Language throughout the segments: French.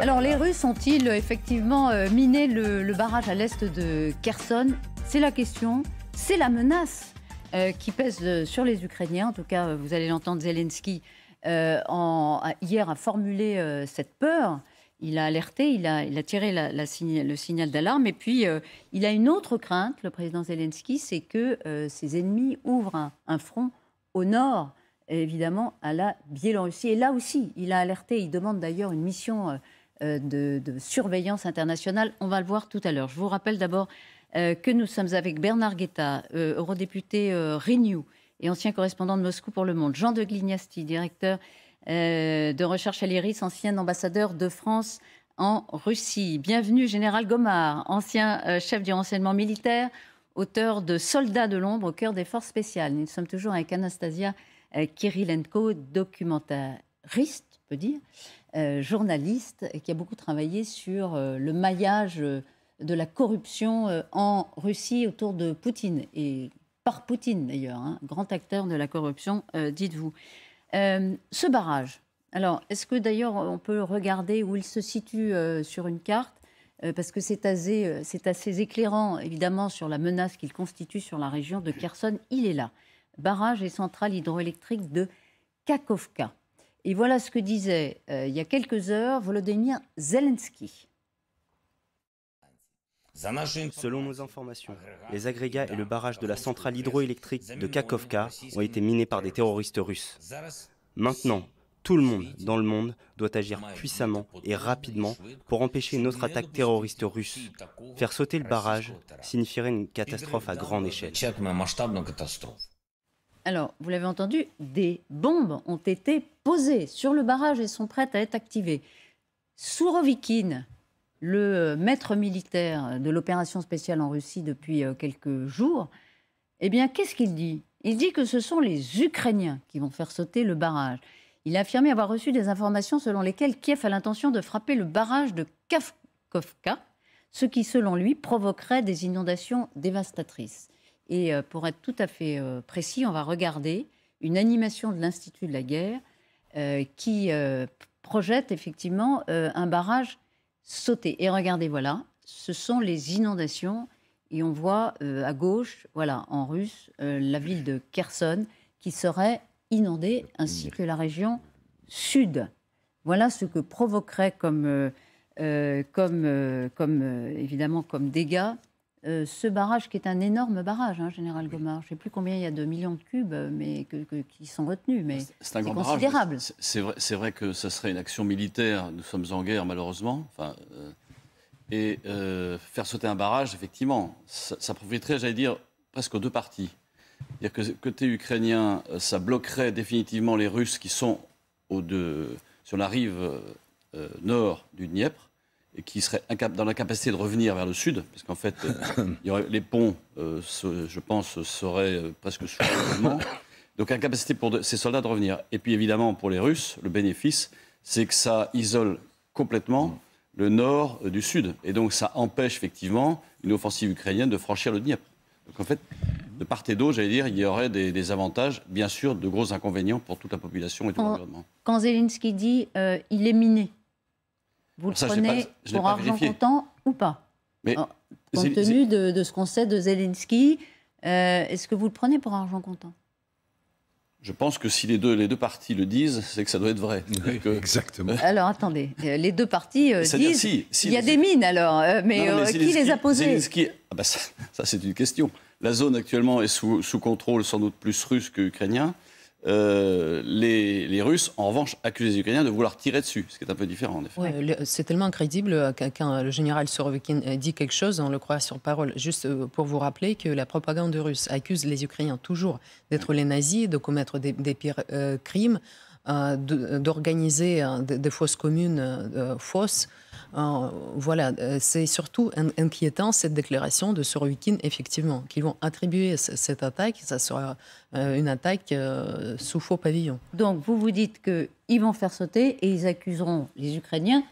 Alors, les Russes ont-ils euh, effectivement euh, miné le, barrage à l'est de Kherson C'est la question, c'est la menace euh, qui pèse sur les Ukrainiens. En tout cas, vous allez l'entendre, Zelensky, hier, a formulé cette peur. Il a alerté, il a, tiré le signal d'alarme. Et puis, il a une autre crainte, le président Zelensky, c'est que ses ennemis ouvrent un front au nord évidemment à la Biélorussie. Et là aussi, il a alerté, il demande d'ailleurs une mission euh, euh, de, surveillance internationale. On va le voir tout à l'heure. Je vous rappelle d'abord euh, que nous sommes avec Bernard Guetta, eurodéputé Renew et ancien correspondant de Moscou pour Le Monde, Jean de Glignasti, directeur de recherche à l'IRIS, ancien ambassadeur de France en Russie. Bienvenue, Général Gomard, ancien chef du renseignement militaire, auteur de Soldats de l'ombre au cœur des forces spéciales. Nous sommes toujours avec Anastasia euh, Kirilenko, documentariste, on peut dire, euh, journaliste, qui a beaucoup travaillé sur euh, le maillage de la corruption en Russie autour de Poutine, et par Poutine d'ailleurs, hein, grand acteur de la corruption, dites-vous. ce barrage, alors est-ce que d'ailleurs on peut regarder où il se situe sur une carte parce que c'est assez, assez, éclairant, évidemment, sur la menace qu'il constitue sur la région de Kherson. Il est là barrage et centrale hydroélectrique de Kakovka. Et voilà ce que disait euh, il y a quelques heures Volodymyr Zelensky. Selon nos informations, les agrégats et le barrage de la centrale hydroélectrique de Kakovka ont été minés par des terroristes russes. Maintenant, tout le monde dans le monde doit agir puissamment et rapidement pour empêcher une autre attaque terroriste russe. Faire sauter le barrage signifierait une catastrophe à grande échelle. Alors, vous l'avez entendu, des bombes ont été posées sur le barrage et sont prêtes à être activées. Sourovikine, le euh, maître militaire de l'opération spéciale en Russie depuis euh, quelques jours, eh bien, qu'est-ce qu'il dit Il dit que ce sont les Ukrainiens qui vont faire sauter le barrage. Il a affirmé avoir reçu des informations selon lesquelles Kiev a l'intention de frapper le barrage de Kavkovka, ce qui, selon lui, provoquerait des inondations dévastatrices. Et euh, pour être tout à fait euh, précis, on va regarder une animation de l'Institut de la guerre euh, qui projette effectivement un barrage sauté. Et regardez, voilà, ce sont les inondations. Et on voit à gauche, voilà, en russe, la ville de Kherson qui serait inondée, ainsi que la région sud. Voilà ce que provoquerait comme, comme, comme évidemment, comme dégâts euh, ce barrage qui est un énorme barrage, hein, Général Gomard. Je ne sais plus combien il y a de millions de cubes euh, mais qui sont retenus, mais c'est considérable. C'est vrai, que ça serait une action militaire. Nous sommes en guerre, malheureusement. Enfin, euh, et faire sauter un barrage, effectivement, ça, profiterait, j'allais dire, presque aux deux parties. que côté ukrainien, ça bloquerait définitivement les Russes qui sont sur la rive nord du Dniepr et qui serait dans l'incapacité de revenir vers le sud, parce qu'en fait, euh, il y aurait, les ponts, euh, je pense, seraient euh, presque sous Donc, incapacité pour ces soldats de revenir. Et puis, évidemment, pour les Russes, le bénéfice, c'est que ça isole complètement le nord du sud. Et donc, ça empêche effectivement une offensive ukrainienne de franchir le Dniepr. Donc, en fait, de part et d'autre, j'allais dire, il y aurait des, avantages, bien sûr, de gros inconvénients pour toute la population et tout l'environnement. Quand Zelensky dit il est miné, vous le prenez pour argent comptant ou pas Mais oh, Compte tenu de, ce qu'on sait de Zelensky, euh, est-ce que vous le prenez pour argent comptant je pense que si les deux, les deux parties le disent, c'est que ça doit être vrai. Euh, exactement. Hein alors attendez, euh, les deux parties disent. il y a des mines alors, mais, qui les a posées Zelensky, ah, bah, ça, c'est une question. La zone actuellement est sous, sous, contrôle sans doute plus russe qu'ukrainien. les, les Russes, en revanche, accusent les Ukrainiens de vouloir tirer dessus, ce qui est un peu différent c'est tellement incrédible euh, quand le général sur euh, dit quelque chose, on le croit sur parole. Juste euh, pour vous rappeler que la propagande russe accuse les Ukrainiens toujours d'être les nazis, de commettre des, pires crimes, d'organiser des, fausses communes fausses. Euh, voilà, euh, c'est surtout inquiétant cette déclaration de ce effectivement, qu'ils vont attribuer cette attaque, ça sera euh, une attaque sous faux pavillon. Donc vous vous dites qu'ils vont faire sauter et ils accuseront les Ukrainiens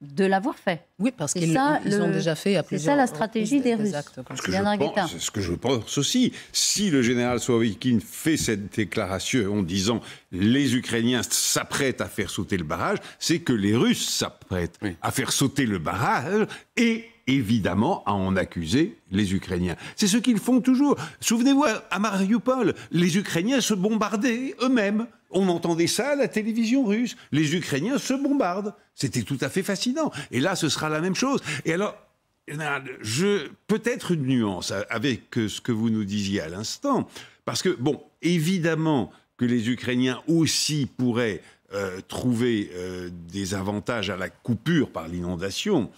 de l'avoir fait. Oui, parce qu'ils l'ont déjà fait à plusieurs C'est ça la stratégie des, Russes. C'est ce, que ce, que je pense aussi, si le général Sovikin fait cette déclaration en disant les Ukrainiens s'apprêtent à faire sauter le barrage, c'est que les Russes s'apprêtent à faire sauter le barrage et évidemment à en accuser les Ukrainiens. C'est ce qu'ils font toujours. Souvenez-vous, à Mariupol, les Ukrainiens se bombardaient eux-mêmes. On entendait ça à la télévision russe. Les Ukrainiens se bombardent. C'était tout à fait fascinant. Et là, ce sera la même chose. Et alors, je peut-être une nuance avec euh, ce que vous nous disiez à l'instant, parce que bon, évidemment que les Ukrainiens aussi pourraient euh, trouver euh, des avantages à la coupure par l'inondation.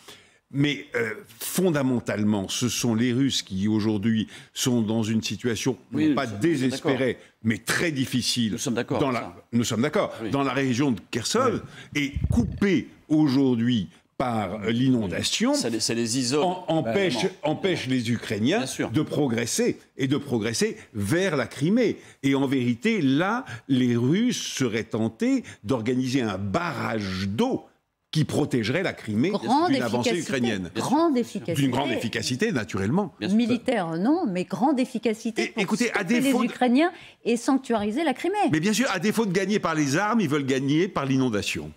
Mais euh, fondamentalement, ce sont les Russes qui aujourd'hui sont dans une situation pas désespérée, mais très difficile. Nous sommes d'accord. Dans la, nous sommes d'accord. Dans la région de Kherson et coupée aujourd'hui par euh, l'inondation, ça, les isole, empêche les Ukrainiens de progresser et de progresser vers la Crimée. Et en vérité, là, les Russes seraient tentés d'organiser un barrage d'eau qui protégerait la Crimée d'une avancée ukrainienne. Grande efficacité. D'une grande efficacité, naturellement. Militaire, non, mais grande efficacité pour écoutez, à défaut les Ukrainiens et sanctuariser la Crimée. Mais bien sûr, à défaut de gagner par les armes, ils veulent gagner par l'inondation.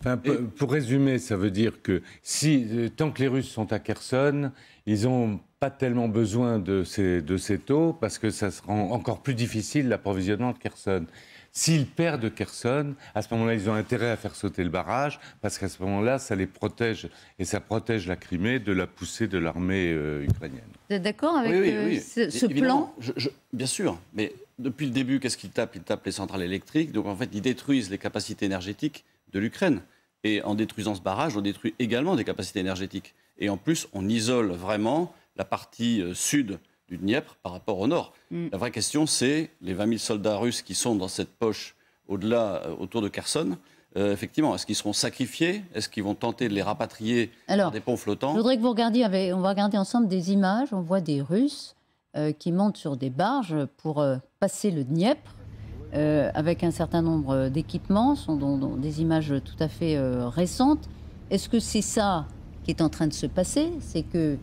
pour résumer, ça veut dire que si, euh, tant que les Russes sont à Kherson, ils n'ont pas tellement besoin de ces, de parce que ça rend encore plus difficile l'approvisionnement de Kherson. S'ils perdent Kherson, à ce moment-là, ils ont intérêt à faire sauter le barrage, parce qu'à ce moment-là, ça les protège, et ça protège la Crimée de la poussée de l'armée euh, ukrainienne. Vous êtes d'accord avec euh, ce, plan Bien sûr, mais depuis le début, qu'est-ce qu'ils tapent Ils tapent les centrales électriques, donc en fait, ils détruisent les capacités énergétiques de l'Ukraine. Et en détruisant ce barrage, on détruit également des capacités énergétiques. Et en plus, on isole vraiment la partie euh, sud du Dniepr par rapport au nord. Mm. La vraie question, c'est les 20 000 soldats russes qui sont dans cette poche au-delà, euh, autour de Kherson. Euh, effectivement, est-ce qu'ils seront sacrifiés Est-ce qu'ils vont tenter de les rapatrier par des ponts flottants Je voudrais que vous regardiez, on va regarder ensemble des images. On voit des Russes euh, qui montent sur des barges pour passer le Dniepr. avec un certain nombre d'équipements, sont des images tout à fait récentes. Est-ce que c'est ça qui est en train de se passer C'est que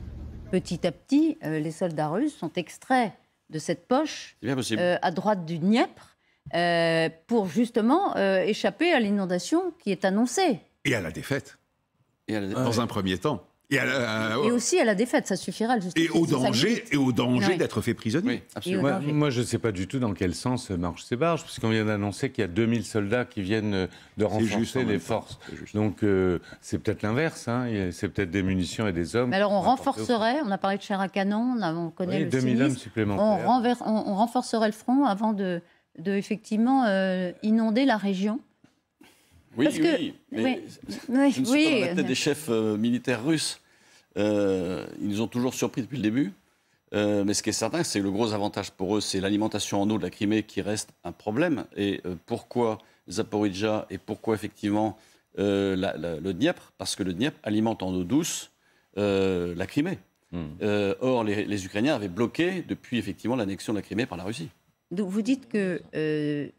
petit à petit, euh, les soldats russes sont extraits de cette poche euh, à droite du Dniepr euh, pour justement échapper à l'inondation qui est annoncée. Et à la défaite. Dans un premier temps. Et, euh, aussi à la défaite, ça suffira. Et au, danger, et au danger d'être fait prisonnier. moi, je ne sais pas du tout dans quel sens euh, marche ces barges, puisqu'on vient d'annoncer qu'il y a 2000 soldats qui viennent euh, de renforcer les forces. Donc, c'est peut-être l'inverse. Hein. C'est peut-être des munitions et des hommes. Mais alors, on renforcerait, on a parlé de chair à canon, on, connaît 2000 hommes supplémentaires. On, renforcerait le front avant de, de effectivement inonder la région. Oui, Parce oui, que, mais oui, oui, dans des chefs militaires russes. Euh, ils nous ont toujours surpris depuis le début. Euh, mais ce qui est certain, c'est que le gros avantage pour eux, c'est l'alimentation en eau de la Crimée qui reste un problème. Et euh, pourquoi Zaporizhia et pourquoi effectivement le Dniepr Parce que le Dniepr alimente en eau douce la Crimée. Hmm. or, les, les, Ukrainiens avaient bloqué depuis effectivement l'annexion de la Crimée par la Russie. Donc vous dites que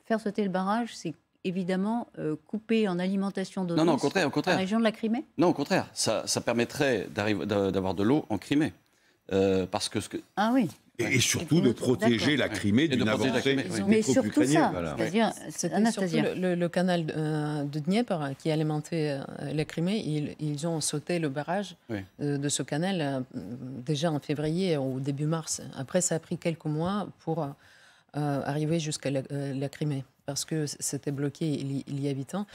faire sauter le barrage, c'est évidemment euh, couper en alimentation de non, contraire, la région de la Crimée Non, au contraire. Ça, ça permettrait d'avoir de l'eau en Crimée. Euh, parce que, Ah oui. Et, surtout de protéger la Crimée d'une avancée Mais surtout cest surtout le, canal euh, de Dnieper qui alimentait la Crimée. Ils, ont sauté le barrage de ce canal déjà en février ou début mars. Après, ça a pris quelques mois pour arriver jusqu'à la Crimée parce que c'était bloqué il y a huit ans.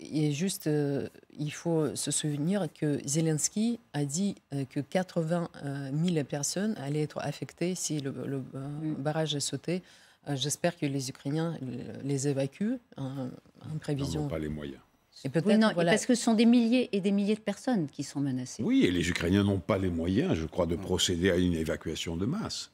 et juste, euh, il faut se souvenir que Zelensky a dit euh, que 80 000 euh, personnes allaient être affectées si le, mm. barrage est sauté. J'espère que les Ukrainiens les évacuent hein, en prévision. Ils pas les moyens. Et non, parce que ce sont des milliers et des milliers de personnes qui sont menacées. Oui, et les Ukrainiens n'ont pas les moyens, je crois, de procéder à une évacuation de masse.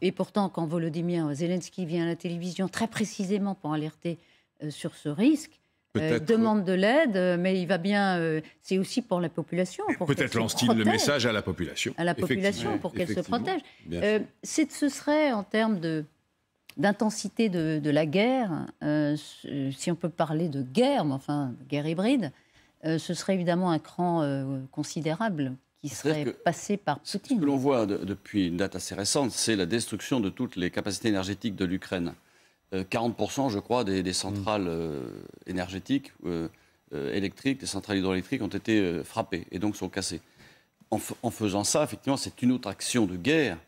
Et pourtant, quand Volodymyr Zelensky vient à la télévision très précisément pour alerter euh, sur ce risque, euh, demande de l'aide, euh, mais il va bien. c'est aussi pour la population. Peut-être lance-t-il le message à la population. À la population pour qu'elle se protège. ce serait en termes de d'intensité de, de, la guerre, si on peut parler de guerre, mais enfin guerre hybride, ce serait évidemment un cran considérable qui serait passé par Ce que l'on voit depuis une date assez récente, c'est la destruction de toutes les capacités énergétiques de l'Ukraine. 40%, euh, je crois, des, mm. centrales euh, énergétiques, euh, électriques, des centrales hydroélectriques ont été frappées et donc sont cassées. En, faisant ça, effectivement, c'est une autre action de guerre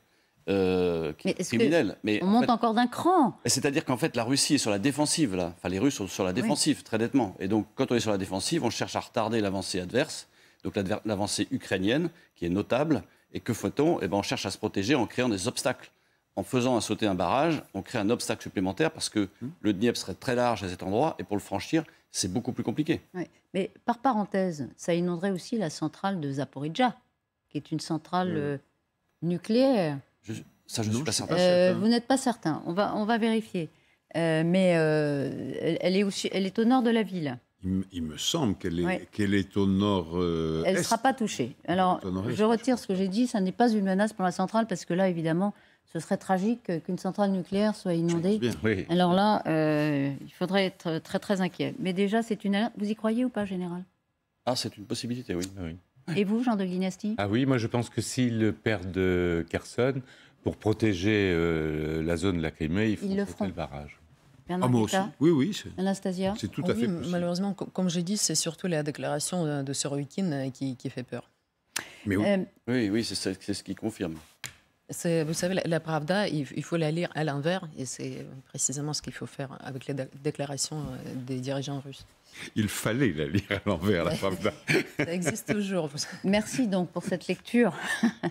criminelle. mais Mais on monte encore d'un cran. C'est-à-dire qu'en fait, la Russie est sur la défensive, là. Enfin, les Russes sont sur la défensive, très nettement. Et donc, quand on est sur la défensive, on cherche à retarder l'avancée adverse. Donc l'avancée ukrainienne, qui est notable, et que fait-on eh ben, On cherche à se protéger en créant des obstacles. En faisant à sauter un barrage, on crée un obstacle supplémentaire parce que hum. le Dniep serait très large à cet endroit et pour le franchir, c'est beaucoup plus compliqué. Mais par parenthèse, ça inonderait aussi la centrale de Zaporizhzhia, qui est une centrale euh. Euh, nucléaire. ça, je ne suis pas certain. Euh, vous n'êtes pas certain. On va, on va vérifier. mais elle, est aussi, elle est au nord de la ville. Il, me semble qu'elle est, qu'elle est au nord. Euh, elle ne sera pas touchée. Alors, je retire ce que j'ai dit. Ça n'est pas une menace pour la centrale parce que là, évidemment, ce serait tragique qu'une centrale nucléaire soit inondée. Alors là, euh, il faudrait être très très inquiet. Mais déjà, c'est une. Vous y croyez ou pas, général Ah, c'est une possibilité, oui. Et vous, Jean de Dynastie Ah oui, moi je pense que s'ils perdent euh, Kherson, pour protéger la zone de la Crimée, il faut le le barrage ah, moi aussi. Oui, oui. Anastasia C'est tout à fait possible. Malheureusement, comme j'ai dit, c'est surtout la déclaration euh, de ce euh, qui, qui, fait peur. Mais oui. Euh, oui, c'est ce qui confirme. Vous savez, la, Pravda, il, faut la lire à l'envers, et c'est précisément ce qu'il faut faire avec les déclarations des dirigeants russes. Il fallait la lire à l'envers, la Pravda. Ça existe toujours. Merci donc pour cette lecture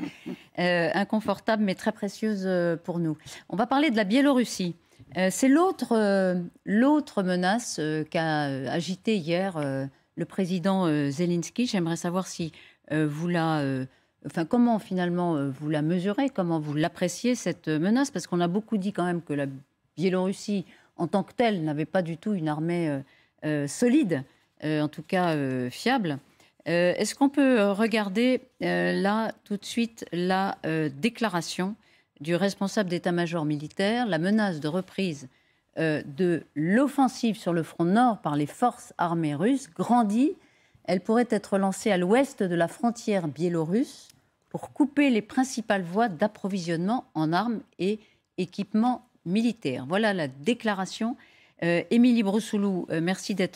inconfortable mais très précieuse pour nous. On va parler de la Biélorussie. Euh, c'est l'autre euh, menace euh, qu'a agité hier le président Zelensky. J'aimerais savoir si vous comment finalement vous la mesurez, comment vous l'appréciez cette menace, parce qu'on a beaucoup dit quand même que la Biélorussie en tant que telle n'avait pas du tout une armée solide, en tout cas fiable. Est-ce qu'on peut regarder là tout de suite la déclaration du responsable d'état-major militaire la menace de reprise euh, de l'offensive sur le front nord par les forces armées russes grandit. Elle pourrait être lancée à l'ouest de la frontière biélorusse pour couper les principales voies d'approvisionnement en armes et équipements militaires. Voilà la déclaration. Euh, Émilie Broussoulou, euh, merci de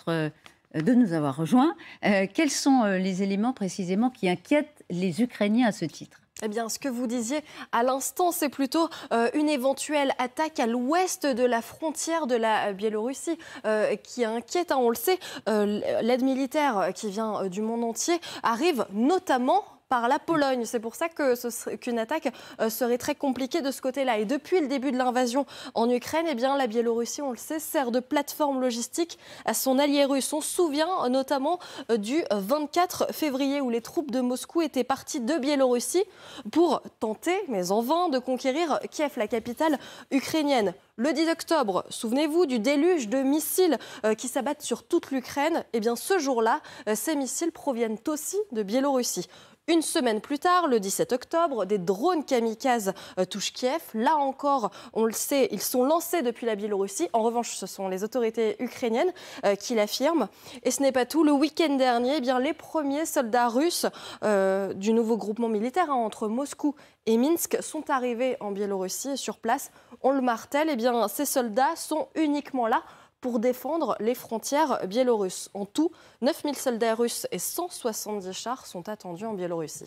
nous avoir rejoints. quels sont les éléments précisément qui inquiètent les Ukrainiens à ce titre eh bien, ce que vous disiez à l'instant, c'est plutôt euh, une éventuelle attaque à l'ouest de la frontière de la euh, Biélorussie euh, qui inquiète, hein, on le sait. L'aide militaire qui vient du monde entier arrive notamment par la Pologne. C'est pour ça que qu'une attaque euh, serait très compliquée de ce côté-là. Et depuis le début de l'invasion en Ukraine, eh bien, la Biélorussie, on le sait, sert de plateforme logistique à son allié russe. On se souvient euh, notamment euh, du 24 février où les troupes de Moscou étaient parties de Biélorussie pour tenter, mais en vain, de conquérir Kiev, la capitale ukrainienne. Le 10 octobre, souvenez-vous du déluge de missiles qui s'abattent sur toute l'Ukraine. Eh bien, ce jour-là, ces missiles proviennent aussi de Biélorussie. Une semaine plus tard, le 17 octobre, des drones kamikazes euh, touchent Kiev. Là encore, on le sait, ils sont lancés depuis la Biélorussie. En revanche, ce sont les autorités ukrainiennes euh, qui l'affirment. Et ce n'est pas tout. Le week-end dernier, eh bien, les premiers soldats russes euh, du nouveau groupement militaire hein, entre Moscou et Minsk sont arrivés en Biélorussie. Sur place, on le martèle, eh bien, ces soldats sont uniquement là pour défendre les frontières biélorusses. En tout, 9000 soldats russes et 170 chars sont attendus en Biélorussie.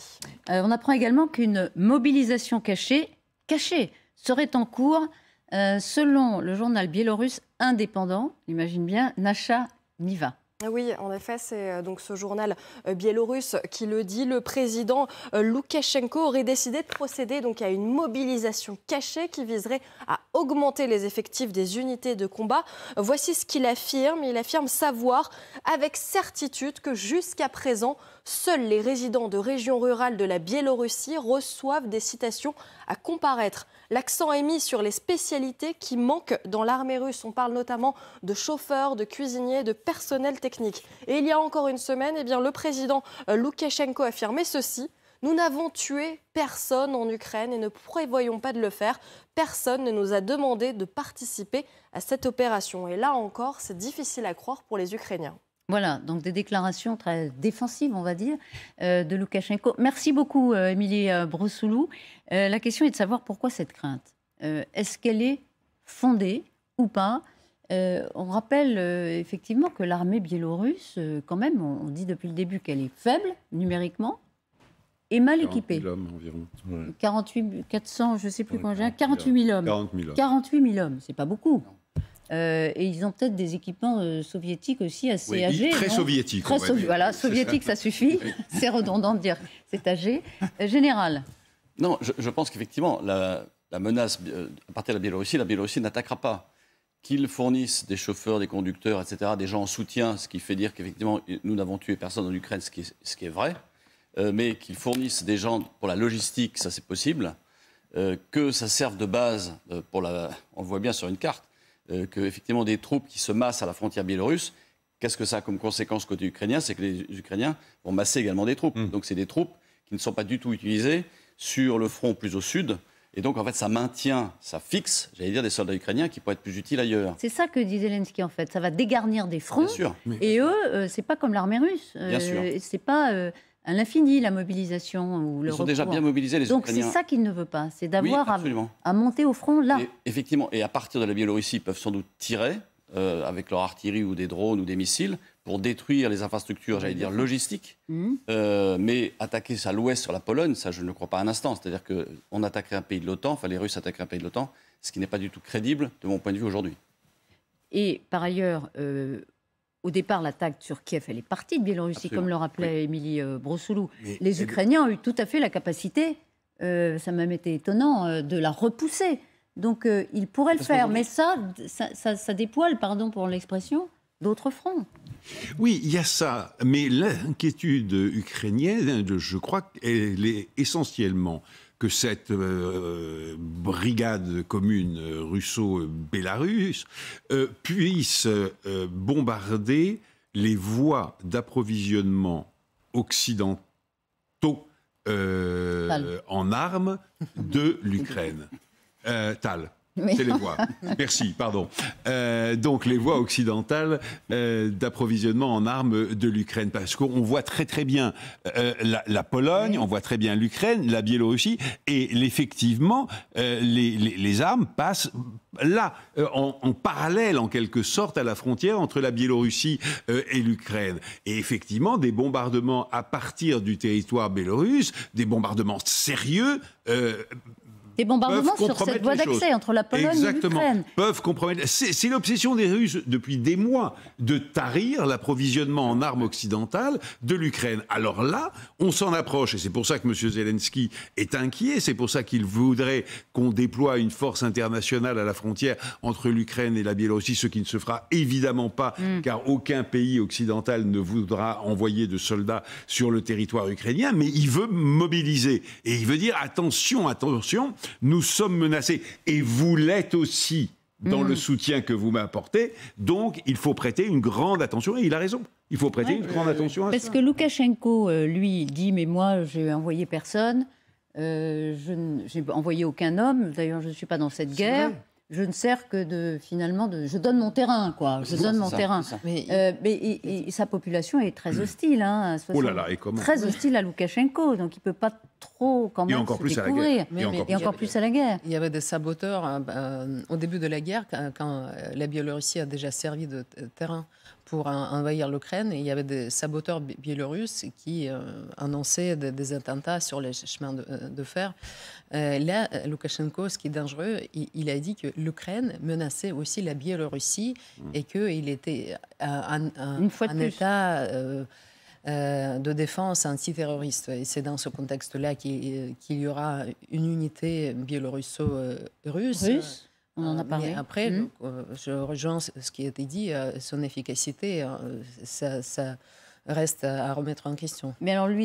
Euh, on apprend également qu'une mobilisation cachée, serait en cours, euh, selon le journal biélorusse indépendant, imagine bien, Nacha Niva. Ah oui, en effet, c'est euh, donc ce journal euh, biélorusse qui le dit. Le président euh, Loukachenko aurait décidé de procéder donc à une mobilisation cachée qui viserait à augmenter les effectifs des unités de combat. Voici ce qu'il affirme. Il affirme savoir avec certitude que jusqu'à présent, seuls les résidents de régions rurales de la Biélorussie reçoivent des citations à comparaître L'accent est mis sur les spécialités qui manquent dans l'armée russe. On parle notamment de chauffeurs, de cuisiniers, de personnel technique. Et il y a encore une semaine, eh bien, le président euh, Loukachenko affirmait ceci. Nous n'avons tué personne en Ukraine et ne prévoyons pas de le faire. Personne ne nous a demandé de participer à cette opération. Et là encore, c'est difficile à croire pour les Ukrainiens. Voilà, donc des déclarations très défensives, on va dire, euh, de Loukachenko. Merci beaucoup, euh, Émilie euh, Brossoulou. la question est de savoir pourquoi cette crainte. Est-ce qu'elle est fondée ou pas On rappelle effectivement que l'armée biélorusse, quand même, on, dit depuis le début qu'elle est faible numériquement et mal équipée. hommes environ. 48, 400, je ne sais plus combien, 48 000 hommes. 48 000 hommes, c'est pas beaucoup. Euh, et ils ont peut-être des équipements euh, soviétiques aussi assez oui, âgés. Très soviétiques. Très voilà, soviétique, ça. suffit. c'est redondant de dire c'est âgé. Euh, général Non, je, pense qu'effectivement, la, menace à partir de la Biélorussie, la Biélorussie n'attaquera pas. Qu'ils fournissent des chauffeurs, des conducteurs, etc., des gens en soutien, ce qui fait dire qu'effectivement, nous n'avons tué personne en Ukraine, ce qui est, ce qui est vrai. mais qu'ils fournissent des gens pour la logistique, ça c'est possible. que ça serve de base pour la. On le voit bien sur une carte qu'effectivement, euh, que des troupes qui se massent à la frontière biélorusse, qu'est-ce que ça a comme conséquence côté ukrainien C'est que les Ukrainiens vont masser également des troupes. Mm. Donc c'est des troupes qui ne sont pas du tout utilisées sur le front plus au sud. Et donc, en fait, ça maintient, ça fixe, j'allais dire, des soldats ukrainiens qui pourraient être plus utiles ailleurs. C'est ça que dit Zelensky, en fait. Ça va dégarnir des fronts. Et eux, euh, c'est pas comme l'armée russe. bien euh, C'est pas à l'infini la mobilisation ou le Ils sont déjà bien mobilisés, les Donc Ukrainiens. Donc c'est ça qu'il ne veut pas, c'est d'avoir à, monter au front là. effectivement, et à partir de la Biélorussie, peuvent sans doute tirer euh, avec leur artillerie ou des drones ou des missiles pour détruire les infrastructures, j'allais dire logistiques, mhm. euh, mais attaquer à l'ouest sur la Pologne, ça je ne le crois pas un instant. C'est-à-dire qu'on attaquerait un pays de l'OTAN, enfin les Russes attaqueraient un pays de l'OTAN, ce qui n'est pas du tout crédible de mon point de vue aujourd'hui. Et par ailleurs, euh, au départ, l'attaque sur Kiev, elle est partie de Biélorussie, comme le rappelait Émilie euh, oui. les Ukrainiens ont eu tout à fait la capacité, euh, ça m'a même été étonnant, euh, de la repousser. Donc ils pourraient le faire. Mais ça ça, ça, ça dépoile, pardon pour l'expression, d'autres fronts. Oui, il y a ça. Mais l'inquiétude ukrainienne, je crois qu'elle est essentiellement que cette euh, brigade commune russo-bélarusse euh, puisse euh, bombarder les voies d'approvisionnement occidentaux en armes de l'Ukraine. Tal. C'est les voies. Merci, pardon. Euh, donc les voies occidentales euh, d'approvisionnement en armes de l'Ukraine. Parce qu'on voit très très bien euh, la, Pologne, on voit très bien l'Ukraine, la Biélorussie, et effectivement, les, armes passent là, en, en, parallèle en quelque sorte à la frontière entre la Biélorussie et l'Ukraine. Et effectivement, des bombardements à partir du territoire biélorusse, des bombardements sérieux des bombardements sur cette voie d'accès entre la Pologne et l'Ukraine. Peuvent compromettre. C'est l'obsession des Russes depuis des mois de tarir l'approvisionnement en armes occidentales de l'Ukraine. Alors là, on s'en approche et c'est pour ça que M. Zelensky est inquiet. C'est pour ça qu'il voudrait qu'on déploie une force internationale à la frontière entre l'Ukraine et la Biélorussie, ce qui ne se fera évidemment pas, mm. car aucun pays occidental ne voudra envoyer de soldats sur le territoire ukrainien. Mais il veut mobiliser et il veut dire attention, attention nous sommes menacés et vous l'êtes aussi dans le hmm. soutien que vous m'apportez. Donc, il faut prêter une grande attention. Et il a raison. Il faut prêter une grande attention à parce ça. Parce que Loukachenko, euh, lui, dit Mais moi, j'ai envoyé personne. Euh, je n'ai envoyé aucun homme. D'ailleurs, je ne suis pas dans cette guerre. Je ne sers que de finalement je donne mon terrain quoi, je donne mon terrain. Euh, mais, et, sa population est très hmm. hostile hein, à oh là Très hostile à Loukachenko, donc il peut pas trop quand même. Et encore plus à la guerre. et, encore, plus. à la guerre. Il y avait des saboteurs euh, euh, au début de la guerre quand, euh, la Biélorussie a déjà servi de terrain pour envahir l'Ukraine. Il y avait des saboteurs biélorusses qui annonçaient des, attentats sur les chemins de, fer. là, Loukachenko, ce qui est dangereux, il, a dit que l'Ukraine menaçait aussi la Biélorussie mm. et qu'il était un, Une fois un État euh, de défense antiterroriste. Et c'est dans ce contexte-là euh, qu'il y aura une unité biélorusso-russe. on en a euh, parlé. après, hmm. je rejoins ce qui a été dit, son efficacité, ça, ça reste à remettre en question. Mais alors lui,